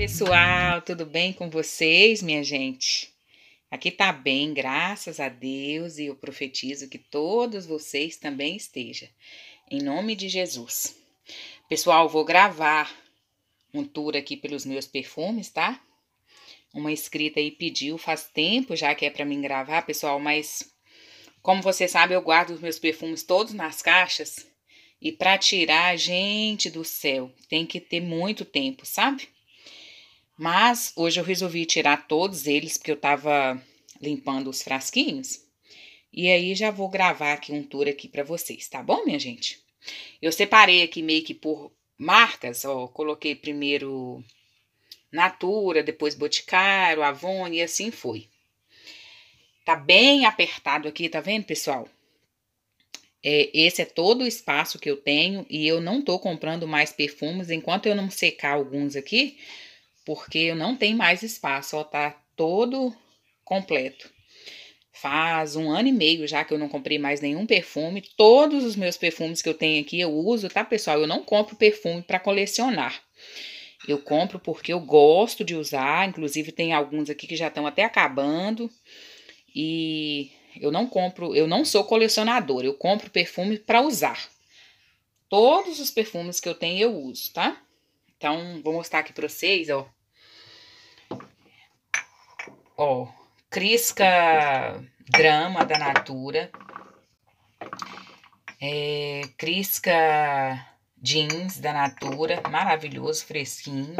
pessoal, tudo bem com vocês, minha gente? Aqui tá bem, graças a Deus, e eu profetizo que todos vocês também estejam, em nome de Jesus. Pessoal, vou gravar um tour aqui pelos meus perfumes, tá? Uma escrita aí pediu, faz tempo já que é para mim gravar, pessoal, mas como você sabe, eu guardo os meus perfumes todos nas caixas. E para tirar, gente do céu, tem que ter muito tempo, sabe? Mas hoje eu resolvi tirar todos eles porque eu tava limpando os frasquinhos. E aí já vou gravar aqui um tour aqui para vocês, tá bom, minha gente? Eu separei aqui meio que por marcas, ó, coloquei primeiro Natura, depois Boticário, Avon e assim foi. Tá bem apertado aqui, tá vendo, pessoal? É, esse é todo o espaço que eu tenho e eu não tô comprando mais perfumes enquanto eu não secar alguns aqui porque não tem mais espaço, ó, tá todo completo. Faz um ano e meio já que eu não comprei mais nenhum perfume. Todos os meus perfumes que eu tenho aqui eu uso, tá, pessoal? Eu não compro perfume para colecionar. Eu compro porque eu gosto de usar, inclusive tem alguns aqui que já estão até acabando. E eu não compro, eu não sou colecionadora, eu compro perfume para usar. Todos os perfumes que eu tenho eu uso, tá? Então, vou mostrar aqui pra vocês, ó. Ó, Crisca Drama da Natura. É, Crisca Jeans da Natura, maravilhoso, fresquinho.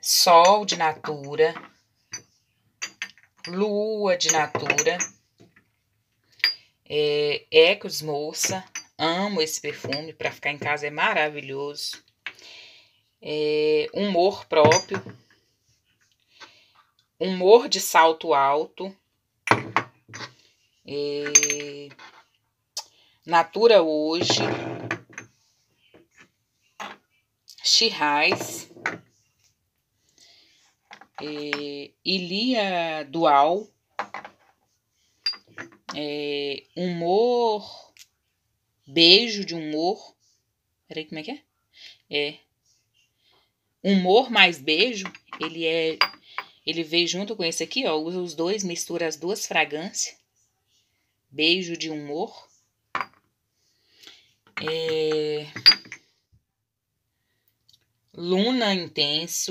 Sol de Natura. Lua de Natura. É, Ecos Moça. Amo esse perfume. Para ficar em casa é maravilhoso é, humor próprio, humor de salto alto, é, Natura Hoje, Chirais, é, Ilia Dual, é, Humor, Beijo de Humor, peraí, como é que é? É, humor mais beijo, ele é ele veio junto com esse aqui, ó, usa os dois, mistura as duas fragrâncias. Beijo de humor. É... Luna intenso.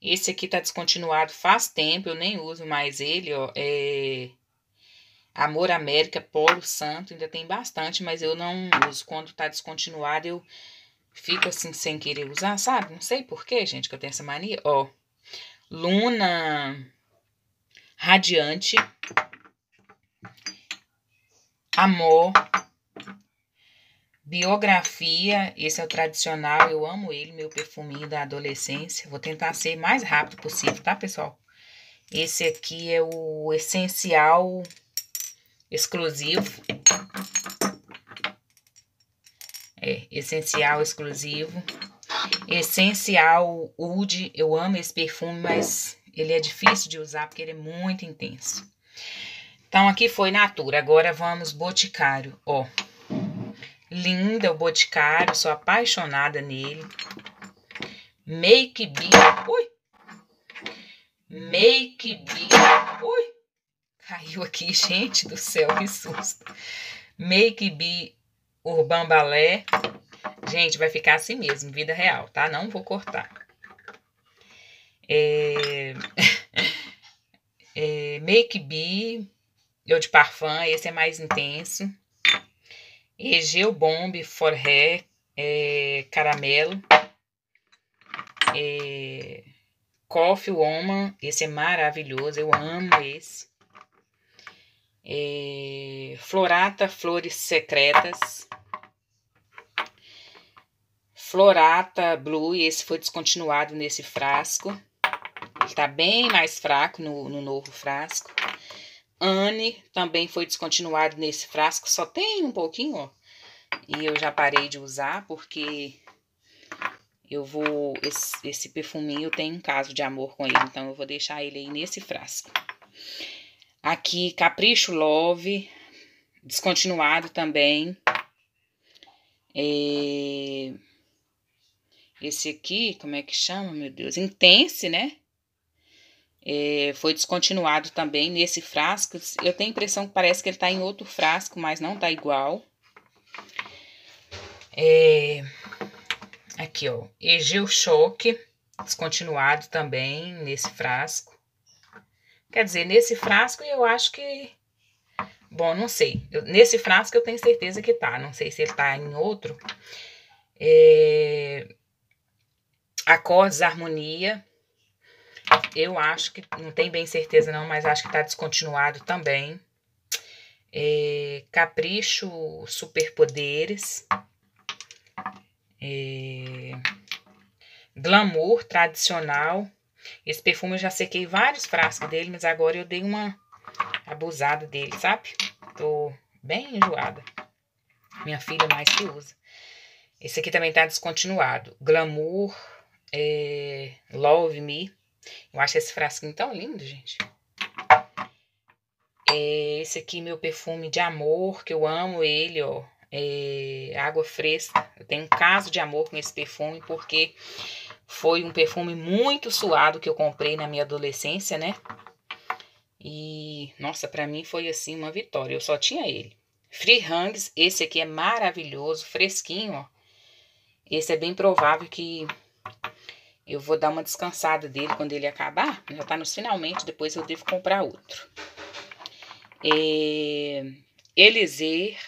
Esse aqui tá descontinuado faz tempo, eu nem uso mais ele, ó. É... Amor América, Polo Santo, ainda tem bastante, mas eu não uso. Quando tá descontinuado, eu Fico assim sem querer usar, sabe? Não sei porquê, gente, que eu tenho essa mania. Ó, Luna Radiante, Amor, Biografia, esse é o tradicional, eu amo ele, meu perfuminho da adolescência. Vou tentar ser mais rápido possível, tá, pessoal? Esse aqui é o essencial exclusivo. É, essencial exclusivo. Essencial Oud, eu amo esse perfume, mas ele é difícil de usar porque ele é muito intenso. Então aqui foi Natura, agora vamos Boticário, ó. Linda o Boticário, sou apaixonada nele. Make Be, ui. Make Be, ui. Caiu aqui, gente do céu, que susto. Make Be Urban Balé. Gente, vai ficar assim mesmo, vida real, tá? Não vou cortar. É... é... Make Bee, Eu de Parfum, esse é mais intenso. Egeu Bomb, For Hair, é... Caramelo. É... Coffee Woman, esse é maravilhoso, eu amo esse. É, Florata Flores Secretas. Florata Blue, esse foi descontinuado nesse frasco. Ele tá bem mais fraco no, no novo frasco. Anne também foi descontinuado nesse frasco, só tem um pouquinho, ó. E eu já parei de usar porque eu vou. Esse, esse perfuminho tem um caso de amor com ele, então eu vou deixar ele aí nesse frasco. Aqui, Capricho Love, descontinuado também. É... Esse aqui, como é que chama, meu Deus? Intense, né? É, foi descontinuado também nesse frasco. Eu tenho a impressão que parece que ele tá em outro frasco, mas não tá igual. É, aqui, ó. egil Choque, descontinuado também nesse frasco. Quer dizer, nesse frasco eu acho que... Bom, não sei. Eu, nesse frasco eu tenho certeza que tá. Não sei se ele tá em outro. É, acordes, harmonia. Eu acho que, não tenho bem certeza não, mas acho que tá descontinuado também. É, capricho, superpoderes. É, glamour, tradicional. Esse perfume eu já sequei vários frascos dele, mas agora eu dei uma abusada dele, sabe? Tô bem enjoada. Minha filha mais que usa. Esse aqui também tá descontinuado. Glamour, é, Love Me. Eu acho esse frasquinho tão lindo, gente. É, esse aqui, meu perfume de amor, que eu amo ele, ó. É, água fresca. Eu tenho um caso de amor com esse perfume, porque foi um perfume muito suado que eu comprei na minha adolescência, né? E, nossa, para mim foi assim uma vitória. Eu só tinha ele. Free Hangs, esse aqui é maravilhoso, fresquinho, ó. Esse é bem provável que eu vou dar uma descansada dele quando ele acabar. Já tá nos finalmente, depois eu devo comprar outro. É... Eliser,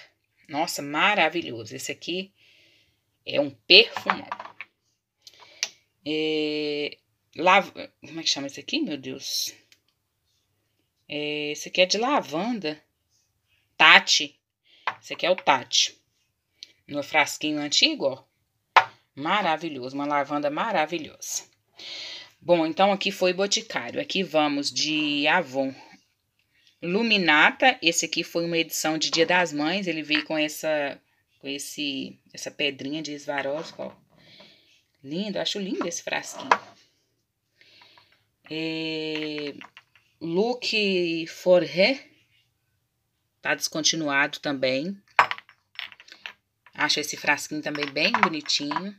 nossa, maravilhoso. Esse aqui é um perfumão. É... Lav... Como é que chama esse aqui, meu Deus? É... Esse aqui é de lavanda. Tati. Esse aqui é o Tati. No frasquinho antigo, ó. Maravilhoso, uma lavanda maravilhosa. Bom, então aqui foi Boticário. Aqui vamos de Avon. Luminata, esse aqui foi uma edição de Dia das Mães, ele veio com essa com esse essa pedrinha de Swarovski, Lindo, acho lindo esse frasquinho. É, Luke Forré, tá descontinuado também. Acho esse frasquinho também bem bonitinho.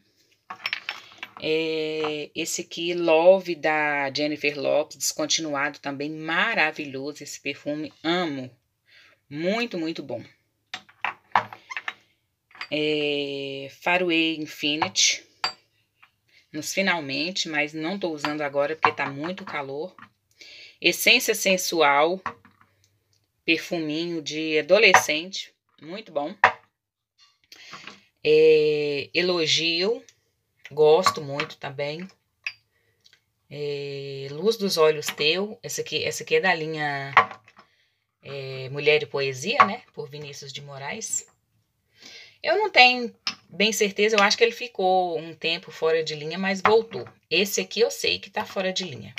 É, esse aqui, Love, da Jennifer Lopes, descontinuado também, maravilhoso esse perfume, amo. Muito, muito bom. É, Faraway Infinite, nos finalmente, mas não tô usando agora porque tá muito calor. Essência Sensual, perfuminho de adolescente, muito bom. É, elogio, Gosto muito também. Tá é, Luz dos Olhos Teu. Essa aqui, essa aqui é da linha é, Mulher e Poesia, né? Por Vinícius de Moraes. Eu não tenho bem certeza, eu acho que ele ficou um tempo fora de linha, mas voltou. Esse aqui eu sei que tá fora de linha.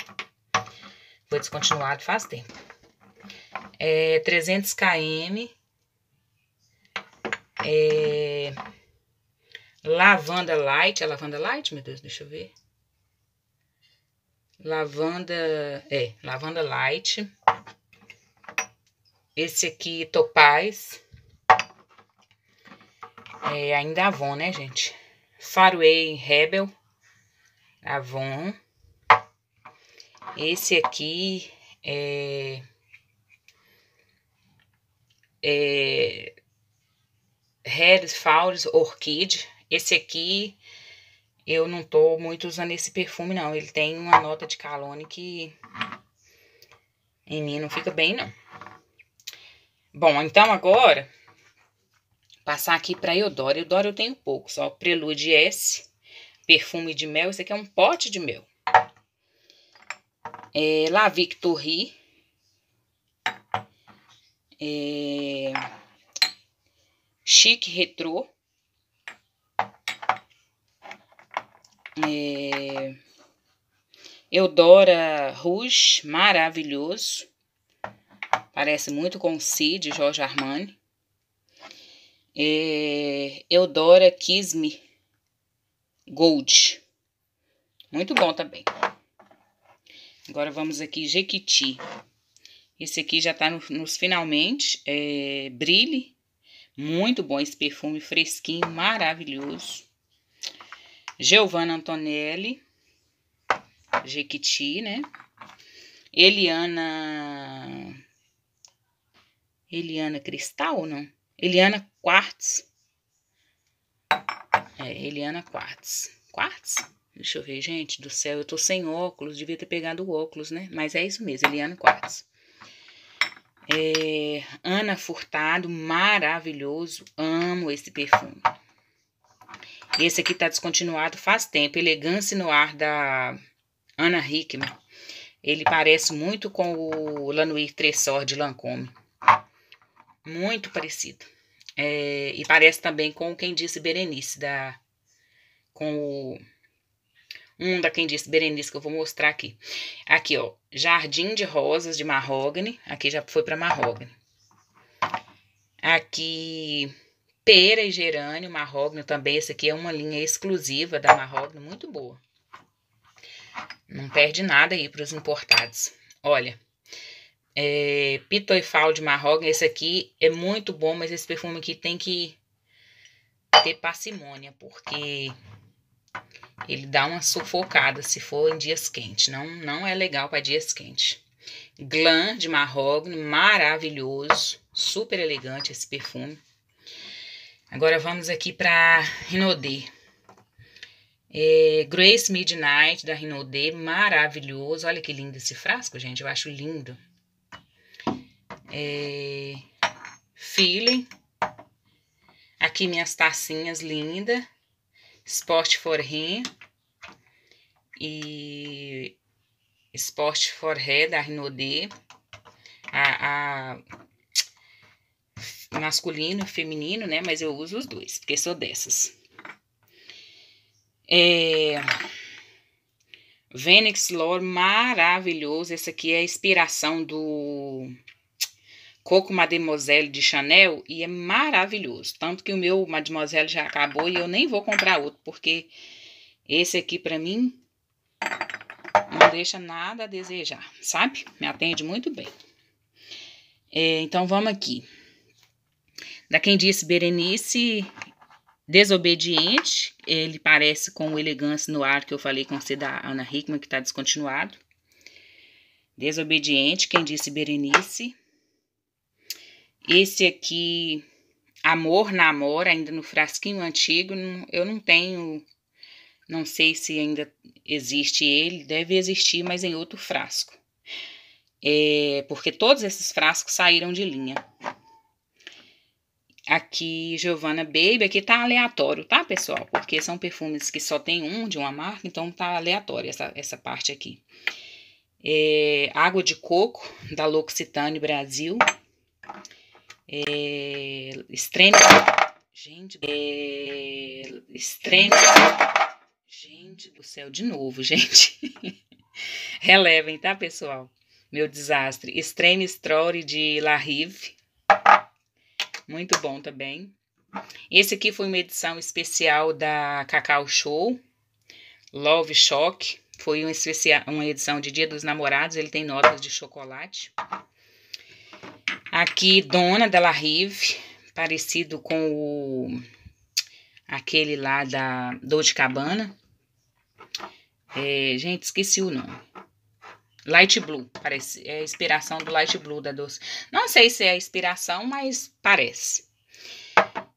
Foi descontinuado faz tempo. É, 300 km. É, Lavanda Light. É Lavanda Light, meu Deus? Deixa eu ver. Lavanda... É, Lavanda Light. Esse aqui, Topaz. É, ainda Avon, né, gente? Faraway Rebel. Avon. Esse aqui é... é Harris Fowles Orchid. Esse aqui, eu não tô muito usando esse perfume, não. Ele tem uma nota de calone que em mim não fica bem, não. Bom, então agora, passar aqui pra Eudora. Eudora eu tenho pouco, só Prelude S, perfume de mel. Esse aqui é um pote de mel. É, La Victorie. É, Chique Retro. É... Eudora Rouge, maravilhoso. Parece muito com Cid, Jorge Armani. É... Eudora Kismi Gold. Muito bom também. Agora vamos aqui, Jequiti. Esse aqui já tá no, nos finalmente. É, Brilhe. Muito bom esse perfume fresquinho, maravilhoso. Giovana Antonelli, Jequiti, né? Eliana. Eliana Cristal, não? Eliana Quartz. É, Eliana Quartz. Quartz? Deixa eu ver, gente do céu, eu tô sem óculos, devia ter pegado o óculos, né? Mas é isso mesmo, Eliana Quartz. É, Ana Furtado, maravilhoso, amo esse perfume. Esse aqui tá descontinuado faz tempo. Elegância no ar da Ana Hickman. Ele parece muito com o Lanuir Tressor de Lancôme. Muito parecido. É, e parece também com quem disse Berenice, da, com o, um da quem disse Berenice que eu vou mostrar aqui. Aqui, ó, Jardim de Rosas de Marrogane. Aqui já foi para Marrogane. Aqui, Pera e gerânio, marrogno também. Esse aqui é uma linha exclusiva da marrogno, muito boa. Não perde nada aí para os importados. Olha, é, pitoifal de marrogno, esse aqui é muito bom, mas esse perfume aqui tem que ter parcimônia, porque ele dá uma sufocada se for em dias quentes. Não, não é legal para dias quentes. Glam de marrogno, maravilhoso, super elegante esse perfume. Agora vamos aqui para Rinodê. É, Grace Midnight da Rinodê, maravilhoso. Olha que lindo esse frasco, gente. Eu acho lindo. É, feeling. Aqui minhas tacinhas linda. Sport for Him. E Sport for Hair da Rinodê. A, a masculino, feminino, né? Mas eu uso os dois, porque sou dessas. É... Lore, maravilhoso. Essa aqui é a inspiração do Coco Mademoiselle de Chanel e é maravilhoso. Tanto que o meu Mademoiselle já acabou e eu nem vou comprar outro, porque esse aqui para mim não deixa nada a desejar, sabe? Me atende muito bem. É, então vamos aqui. Da quem disse Berenice, desobediente, ele parece com o elegância no ar que eu falei com você da Ana Hickman, que está descontinuado. Desobediente, quem disse Berenice. Esse aqui, Amor na Namora, ainda no frasquinho antigo, eu não tenho, não sei se ainda existe ele, deve existir, mas em outro frasco. É, porque todos esses frascos saíram de linha. Aqui, Giovanna Baby, aqui tá aleatório, tá, pessoal? Porque são perfumes que só tem um de uma marca, então tá aleatório essa, essa parte aqui. É, água de coco, da L'Occitane Brasil. É, Estrena... Gente, é, Gente do céu, de novo, gente. Relevem, tá, pessoal? Meu desastre. Extreme Story de La Rive. Muito bom também. Esse aqui foi uma edição especial da Cacau Show, Love Shock. Foi um especial, uma edição de Dia dos Namorados, ele tem notas de chocolate. Aqui, Dona Della Rive, parecido com o, aquele lá da Dolce Cabana. É, gente, esqueci o nome. Light Blue, parece. É a inspiração do Light Blue da doce. Não sei se é a inspiração, mas parece.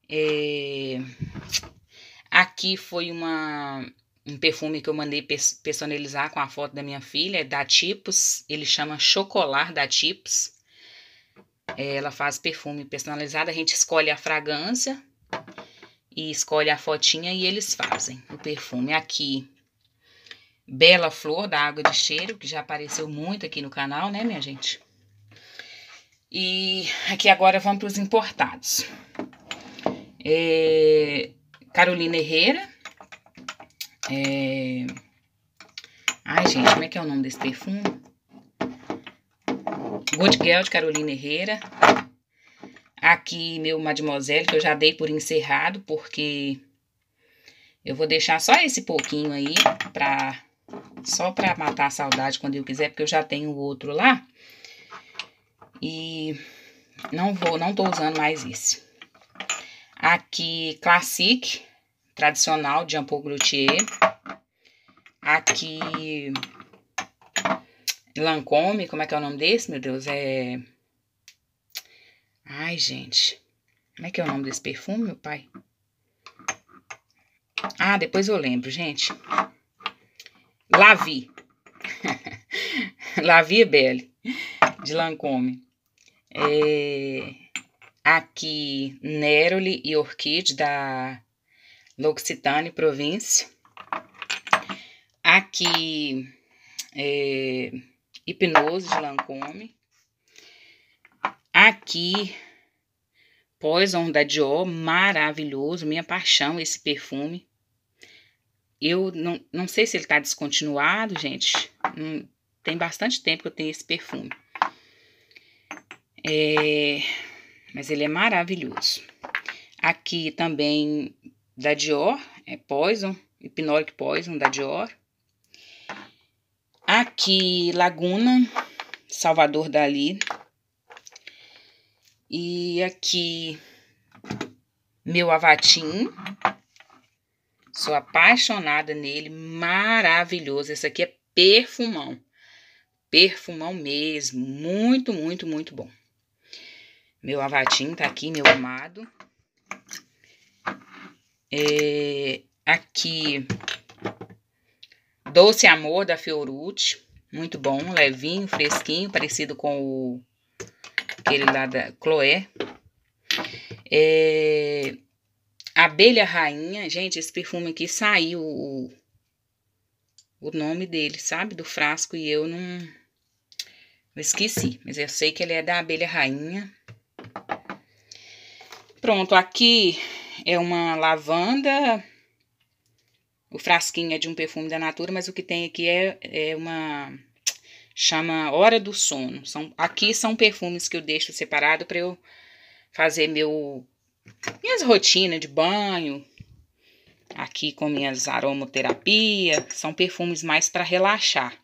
É... Aqui foi uma um perfume que eu mandei personalizar com a foto da minha filha, é da Tipos, ele chama Chocolar da Tipos. É, ela faz perfume personalizado, a gente escolhe a fragrância e escolhe a fotinha e eles fazem o perfume. Aqui Bela Flor, da Água de Cheiro, que já apareceu muito aqui no canal, né, minha gente? E aqui agora vamos para os importados. É, Carolina Herrera. É... Ai, gente, como é que é o nome desse perfume? Good Girl, de Carolina Herrera. Aqui, meu Mademoiselle, que eu já dei por encerrado, porque eu vou deixar só esse pouquinho aí para só pra matar a saudade quando eu quiser, porque eu já tenho o outro lá. E não vou, não tô usando mais esse. Aqui, Classic, tradicional, de Ampou Glutier. Aqui, Lancôme, como é que é o nome desse, meu Deus? É... Ai, gente. Como é que é o nome desse perfume, meu pai? Ah, depois eu lembro, gente. Lavi. Lavi Belle, de Lancôme. É, aqui, Neroli e Orquídea, da L'Occitane, província. Aqui, é, Hipnose, de Lancôme. Aqui, Poison, da Dior, maravilhoso, minha paixão esse perfume. Eu não, não sei se ele tá descontinuado, gente. tem bastante tempo que eu tenho esse perfume. É, mas ele é maravilhoso. Aqui também da Dior, é Poison, Hipnolic Poison da Dior. Aqui Laguna, Salvador Dali. E aqui meu Avatim, Sou apaixonada nele, maravilhoso. Esse aqui é perfumão. Perfumão mesmo, muito, muito, muito bom. Meu avatinho tá aqui, meu amado. É, aqui, Doce Amor da Fiorucci. Muito bom, levinho, fresquinho, parecido com o aquele lá da Chloé. É, Abelha Rainha, gente, esse perfume aqui saiu o, o nome dele, sabe? Do frasco e eu não eu esqueci, mas eu sei que ele é da Abelha Rainha. Pronto, aqui é uma lavanda. O frasquinho é de um perfume da Natura, mas o que tem aqui é, é uma chama Hora do Sono. São, aqui são perfumes que eu deixo separado para eu fazer meu minhas rotinas de banho, aqui com minhas aromaterapia, são perfumes mais para relaxar.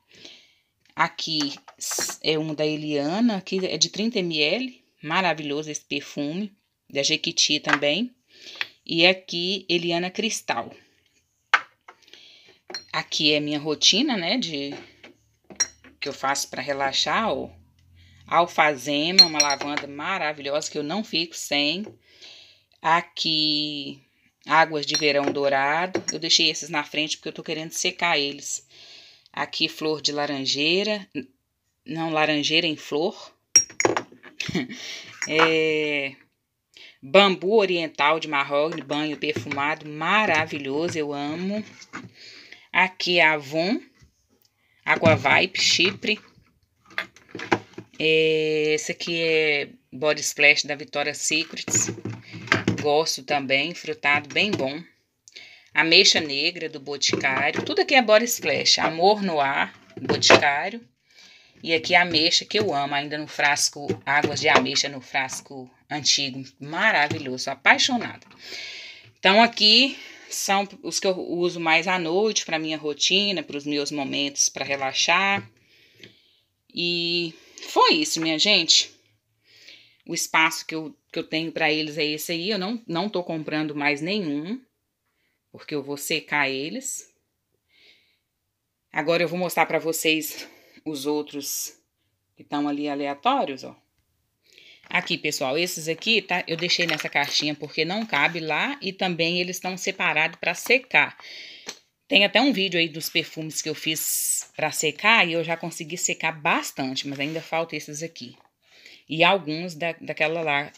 Aqui é um da Eliana, que é de 30 ml, maravilhoso esse perfume, da Jequiti também. E aqui, Eliana Cristal. Aqui é minha rotina, né, de que eu faço para relaxar, ó. Alfazema, uma lavanda maravilhosa que eu não fico sem. Aqui, águas de verão dourado. Eu deixei esses na frente porque eu tô querendo secar eles. Aqui, flor de laranjeira. Não, laranjeira em flor. é, bambu oriental de marrone, banho perfumado, maravilhoso, eu amo. Aqui Avon, Água Vibe, Chipre. É, esse aqui é Body Splash da Vitória Secrets gosto também, frutado bem bom. Ameixa negra do Boticário, tudo aqui é Boris Flecha. Amor no ar, Boticário. E aqui a ameixa que eu amo, ainda no frasco, águas de ameixa no frasco antigo, maravilhoso, apaixonada. Então aqui são os que eu uso mais à noite para minha rotina, para os meus momentos para relaxar. E foi isso, minha gente. O espaço que eu, que eu tenho para eles é esse aí. Eu não, não tô comprando mais nenhum, porque eu vou secar eles. Agora eu vou mostrar para vocês os outros que estão ali aleatórios, ó. Aqui, pessoal, esses aqui, tá? Eu deixei nessa caixinha porque não cabe lá e também eles estão separados para secar. Tem até um vídeo aí dos perfumes que eu fiz para secar e eu já consegui secar bastante, mas ainda falta esses aqui. E alguns da, daquela lá,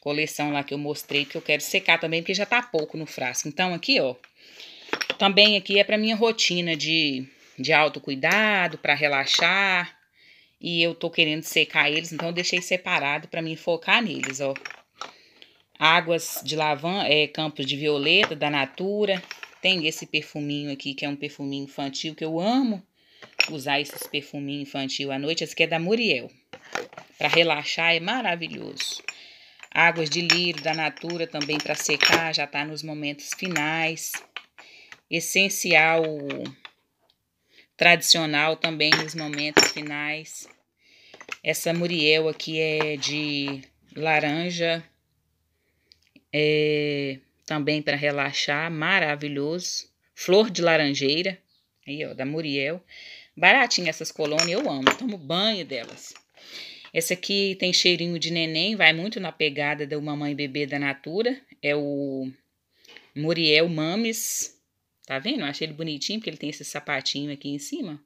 coleção lá que eu mostrei, que eu quero secar também, porque já tá pouco no frasco. Então, aqui, ó, também aqui é pra minha rotina de, de autocuidado, pra relaxar. E eu tô querendo secar eles, então eu deixei separado pra mim focar neles, ó. Águas de lavan, é, campos de violeta, da Natura. Tem esse perfuminho aqui, que é um perfuminho infantil, que eu amo usar esses perfuminhos infantil à noite. Esse aqui é da Muriel para é relaxar é maravilhoso. Águas de lírio da Natura também para secar, já está nos momentos finais. Essencial tradicional também nos momentos finais. Essa Muriel aqui é de laranja, é também para relaxar, maravilhoso. Flor de laranjeira, aí ó, da Muriel. Baratinha essas colônias, eu amo, tomo banho delas. Essa aqui tem cheirinho de neném, vai muito na pegada do Mamãe Bebê da Natura. É o Muriel Mames. Tá vendo? Eu achei ele bonitinho porque ele tem esse sapatinho aqui em cima.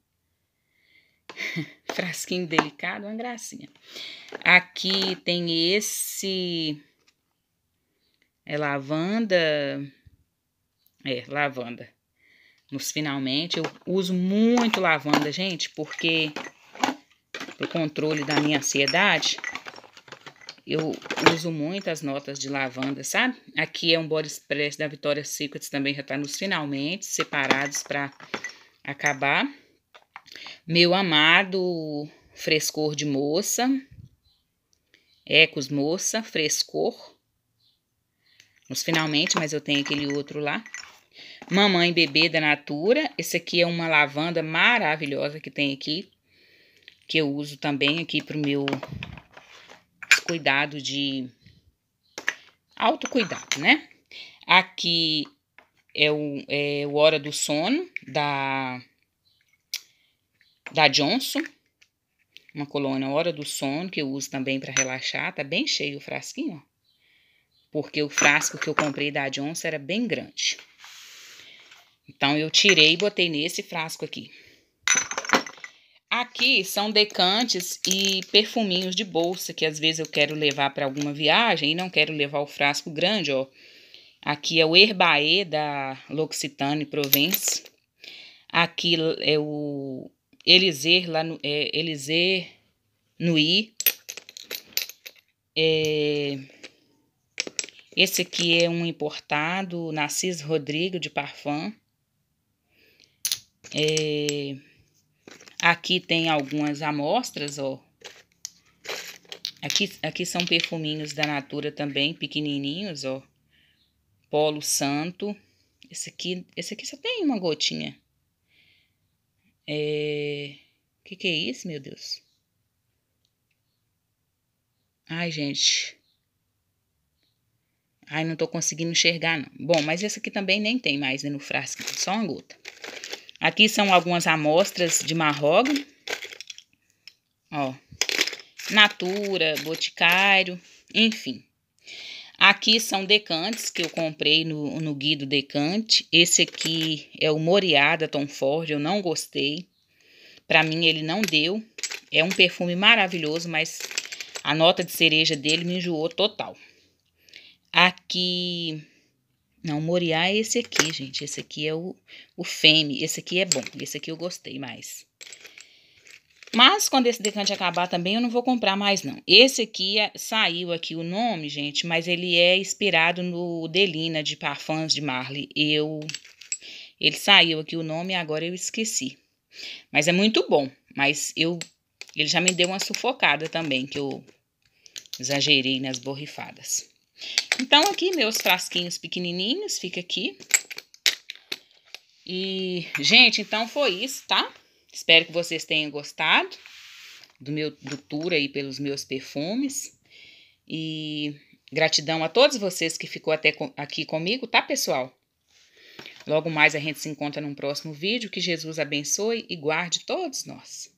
Frasquinho delicado, uma gracinha. Aqui tem esse... É lavanda... É, lavanda. Nos finalmente, eu uso muito lavanda, gente, porque para o controle da minha ansiedade, eu uso muito as notas de lavanda, sabe? Aqui é um body express da Vitória Secrets, também já tá nos finalmente, separados para acabar. Meu amado frescor de moça, Ecos moça, frescor. Nos finalmente, mas eu tenho aquele outro lá. Mamãe Bebê da Natura, esse aqui é uma lavanda maravilhosa que tem aqui, que eu uso também aqui pro meu cuidado de autocuidado, né? Aqui é o, é o Hora do Sono, da, da Johnson. Uma colônia Hora do Sono, que eu uso também para relaxar. Tá bem cheio o frasquinho, ó. Porque o frasco que eu comprei da Johnson era bem grande. Então, eu tirei e botei nesse frasco aqui. Aqui são decantes e perfuminhos de bolsa que às vezes eu quero levar para alguma viagem e não quero levar o frasco grande, ó. Aqui é o Herbaê da L'Occitane Provence. Aqui é o Eliser lá no é, Nui. É, esse aqui é um importado, Narciso Rodrigo de Parfum. É, Aqui tem algumas amostras, ó. Aqui, aqui são perfuminhos da Natura também, pequenininhos, ó. Polo Santo. Esse aqui, esse aqui só tem uma gotinha. É... O que que é isso, meu Deus? Ai, gente. Ai, não tô conseguindo enxergar, não. Bom, mas esse aqui também nem tem mais, né, no frasco. Só uma gota. Aqui são algumas amostras de marroga. Ó. Natura, Boticário, enfim. Aqui são decantes que eu comprei no, no Guido Decante. Esse aqui é o Moriada Tom Ford, eu não gostei. Para mim ele não deu. É um perfume maravilhoso, mas a nota de cereja dele me enjoou total. Aqui não, o Moriá é esse aqui, gente. Esse aqui é o, o Feme. Esse aqui é bom. Esse aqui eu gostei mais. Mas quando esse decante acabar também, eu não vou comprar mais, não. Esse aqui é, saiu aqui o nome, gente, mas ele é inspirado no Delina de Parfums de Marley. Eu. Ele saiu aqui o nome e agora eu esqueci. Mas é muito bom. Mas eu. Ele já me deu uma sufocada também, que eu exagerei nas borrifadas. Então, aqui meus frasquinhos pequenininhos, fica aqui. E, gente, então foi isso, tá? Espero que vocês tenham gostado do meu do tour aí pelos meus perfumes. E gratidão a todos vocês que ficou até com, aqui comigo, tá, pessoal? Logo mais a gente se encontra num próximo vídeo. Que Jesus abençoe e guarde todos nós.